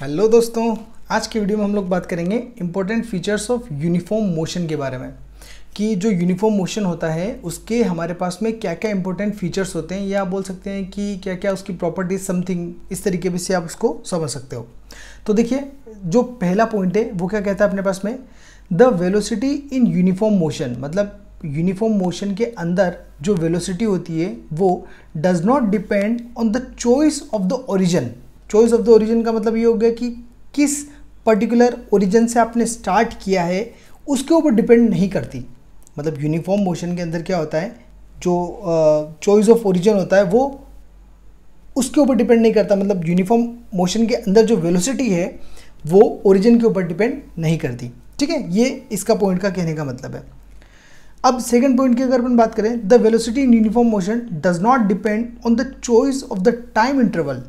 hello दोस्तों आज की वीडियो में हम लोग बात करेंगे important features of uniform motion के बारे में कि जो यूनिफॉर्म मोशन होता है उसके हमारे पास में क्या क्या इंपॉर्टेंट फीचर्स होते हैं या बोल सकते हैं कि क्या क्या उसकी प्रॉपर्टीज समथिंग इस तरीके से आप उसको समझ सकते हो तो देखिए जो पहला पॉइंट है वो क्या कहता है अपने पास में the velocity in uniform motion मतलब यूनिफॉर्म मोशन के अंदर जो वेलोसिटी होती है वो does not depend on the choice of the origin choice of the origin का मतलब ये हो गया कि किस पर्टिकुलर ओरिजिन से आपने स्टार्ट किया है उसके ऊपर डिपेंड नहीं करती मतलब यूनिफॉर्म मोशन के अंदर क्या होता है जो चॉइस ऑफ ओरिजिन होता है वो उसके ऊपर डिपेंड नहीं करता मतलब यूनिफॉर्म मोशन के अंदर जो वेलोसिटी है वो ओरिजिन के ऊपर डिपेंड नहीं करती ठीक है ये इसका पॉइंट का कहने का मतलब है अब सेकेंड पॉइंट की अगर अपन बात करें the velocity in uniform motion does not depend on the choice of the time interval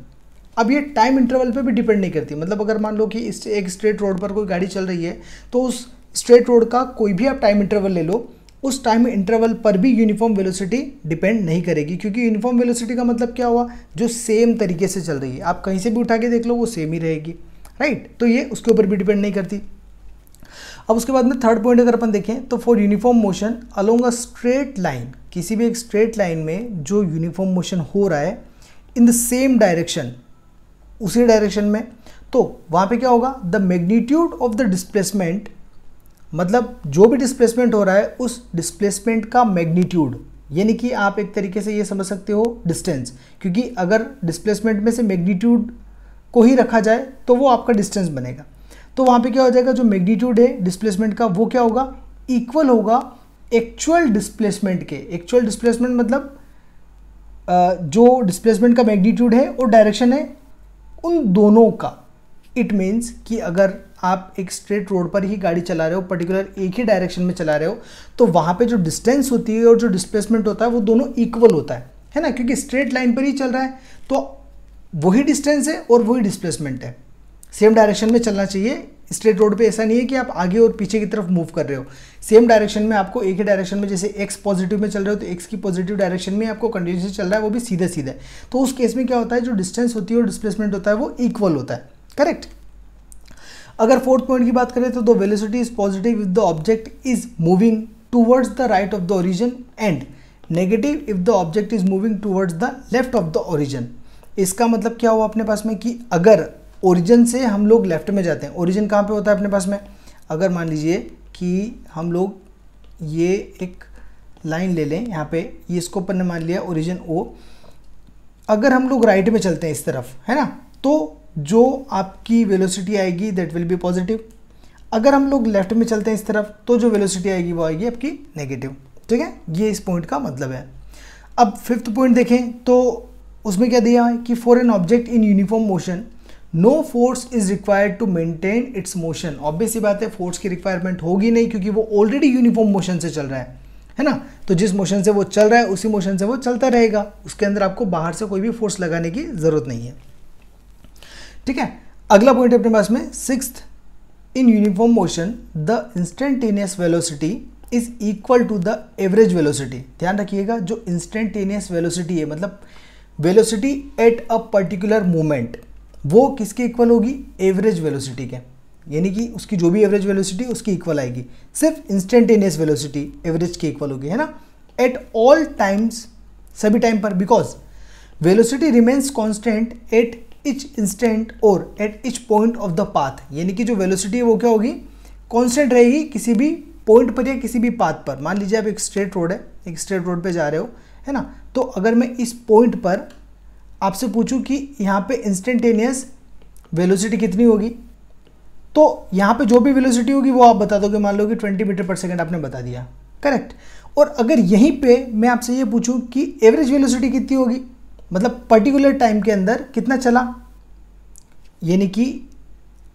अब ये टाइम इंटरवल पे भी डिपेंड नहीं करती मतलब अगर मान लो कि इस एक स्ट्रेट रोड पर कोई गाड़ी चल रही है तो उस स्ट्रेट रोड का कोई भी आप टाइम इंटरवल ले लो उस टाइम इंटरवल पर भी यूनिफॉर्म वेलोसिटी डिपेंड नहीं करेगी क्योंकि यूनिफॉर्म वेलोसिटी का मतलब क्या हुआ जो सेम तरीके से चल रही है आप कहीं से भी उठा के देख लो वो सेम ही रहेगी राइट तो ये उसके ऊपर भी डिपेंड नहीं करती अब उसके बाद में थर्ड पॉइंट अगर अपन देखें तो for uniform motion along a straight line किसी भी एक स्ट्रेट लाइन में जो यूनिफॉर्म मोशन हो रहा है इन द सेम डायरेक्शन उसी डायरेक्शन में तो वहाँ पे क्या होगा the magnitude of the displacement मतलब जो भी डिस्प्लेसमेंट हो रहा है उस डिस्प्लेसमेंट का मैग्नीट्यूड यानी कि आप एक तरीके से ये समझ सकते हो डिस्टेंस क्योंकि अगर डिस्प्लेसमेंट में से मैग्नीट्यूड को ही रखा जाए तो वो आपका डिस्टेंस बनेगा तो वहाँ पे क्या हो जाएगा जो मैग्नीट्यूड है डिस्प्लेसमेंट का वो क्या होगा इक्वल होगा एक्चुअल डिस्प्लेसमेंट के एक्चुअल डिस्प्लेसमेंट मतलब जो डिस्प्लेसमेंट का मैग्नीट्यूड है और डायरेक्शन है उन दोनों का इट मीन्स कि अगर आप एक स्ट्रेट रोड पर ही गाड़ी चला रहे हो पर्टिकुलर एक ही डायरेक्शन में चला रहे हो तो वहाँ पे जो डिस्टेंस होती है और जो डिस्प्लेसमेंट होता है वो दोनों इक्वल होता है है ना क्योंकि स्ट्रेट लाइन पर ही चल रहा है तो वही डिस्टेंस है और वही डिस्प्लेसमेंट है सेम डायरेक्शन में चलना चाहिए स्ट्रेट रोड पे ऐसा नहीं है कि आप आगे और पीछे की तरफ मूव कर रहे हो सेम डायरेक्शन में आपको एक ही डायरेक्शन में जैसे एक्स पॉजिटिव में चल रहे हो तो एक्स की पॉजिटिव डायरेक्शन में आपको कंटिन्यूसली चल रहा है वो भी सीधे सीधा तो उस केस में क्या होता है जो डिस्टेंस होती है और डिस्प्लेसमेंट होता है वो इक्वल होता है करेक्ट अगर फोर्थ पॉइंट की बात करें तो the velocity is positive if the object is moving towards the right of the origin and negative if the object is moving towards the left of the origin इसका मतलब क्या हुआ अपने पास में कि अगर ओरिजिन से हम लोग लेफ्ट में जाते हैं ओरिजिन कहाँ पे होता है अपने पास में अगर मान लीजिए कि हम लोग ये एक लाइन ले लें यहाँ पे ये इसको अपन ने मान लिया ओरिजिन ओ अगर हम लोग राइट में चलते हैं इस तरफ है ना तो जो आपकी वेलोसिटी आएगी दैट विल बी पॉजिटिव अगर हम लोग लेफ्ट में चलते हैं इस तरफ तो जो वेलोसिटी आएगी वो आएगी आपकी नेगेटिव ठीक है ये इस पॉइंट का मतलब है अब फिफ्थ पॉइंट देखें तो उसमें क्या दिया है कि for an object in uniform motion no force is required to maintain its motion obvious ही बात है फोर्स की रिक्वायरमेंट होगी नहीं क्योंकि वो ऑलरेडी यूनिफॉर्म मोशन से चल रहा है है ना तो जिस मोशन से वो चल रहा है उसी मोशन से वो चलता रहेगा उसके अंदर आपको बाहर से कोई भी फोर्स लगाने की ज़रूरत नहीं है ठीक है अगला पॉइंट है अपने पास में six in uniform motion the instantaneous velocity is equal to the average velocity ध्यान रखिएगा जो इंस्टेंटेनियस वेलोसिटी है मतलब velocity at a particular moment वो किसके इक्वल होगी एवरेज वेलोसिटी के यानी कि उसकी जो भी एवरेज वेलोसिटी उसकी इक्वल आएगी सिर्फ इंस्टेंटेनियस वेलोसिटी एवरेज के इक्वल होगी है ना एट ऑल टाइम्स सभी टाइम पर because velocity remains constant at each instant और at each point of the path यानी कि जो वेलोसिटी है वो क्या होगी कॉन्स्टेंट रहेगी किसी भी पॉइंट पर या किसी भी पाथ पर मान लीजिए आप एक स्ट्रेट रोड है एक स्ट्रेट रोड पर जा रहे हो है ना तो अगर मैं इस पॉइंट पर आपसे पूछूं कि यहाँ पे इंस्टेंटेनियस वेलोसिटी कितनी होगी तो यहाँ पे जो भी वेलोसिटी होगी वो आप बता दोगे मान लो कि 20 मीटर पर सेकंड आपने बता दिया करेक्ट और अगर यहीं पे मैं आपसे ये पूछूं कि एवरेज वेलोसिटी कितनी होगी मतलब पर्टिकुलर टाइम के अंदर कितना चला यानी कि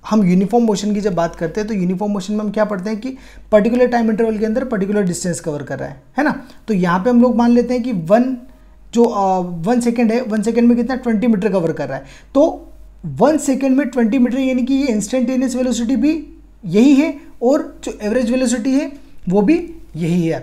हम यूनिफॉर्म मोशन की जब बात करते हैं तो यूनिफॉर्म मोशन में हम क्या पढ़ते हैं कि पर्टिकुलर टाइम इंटरवल के अंदर पर्टिकुलर डिस्टेंस कवर कर रहा है है ना तो यहाँ पे हम लोग मान लेते हैं कि वन जो वन सेकेंड है वन सेकेंड में कितना ट्वेंटी मीटर कवर कर रहा है तो वन सेकेंड में ट्वेंटी मीटर यानी कि ये इंस्टेंटेनियस वेलोसिटी भी यही है और जो एवरेज वेलोसिटी है वो भी यही है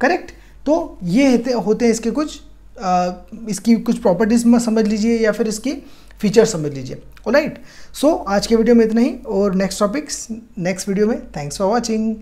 करेक्ट तो ये होते हैं इसके कुछ आ, इसकी कुछ प्रॉपर्टीज में समझ लीजिए या फिर इसकी फीचर समझ लीजिए राइट सो आज के वीडियो में इतना ही और नेक्स्ट टॉपिक्स नेक्स्ट वीडियो में थैंक्स फॉर वॉचिंग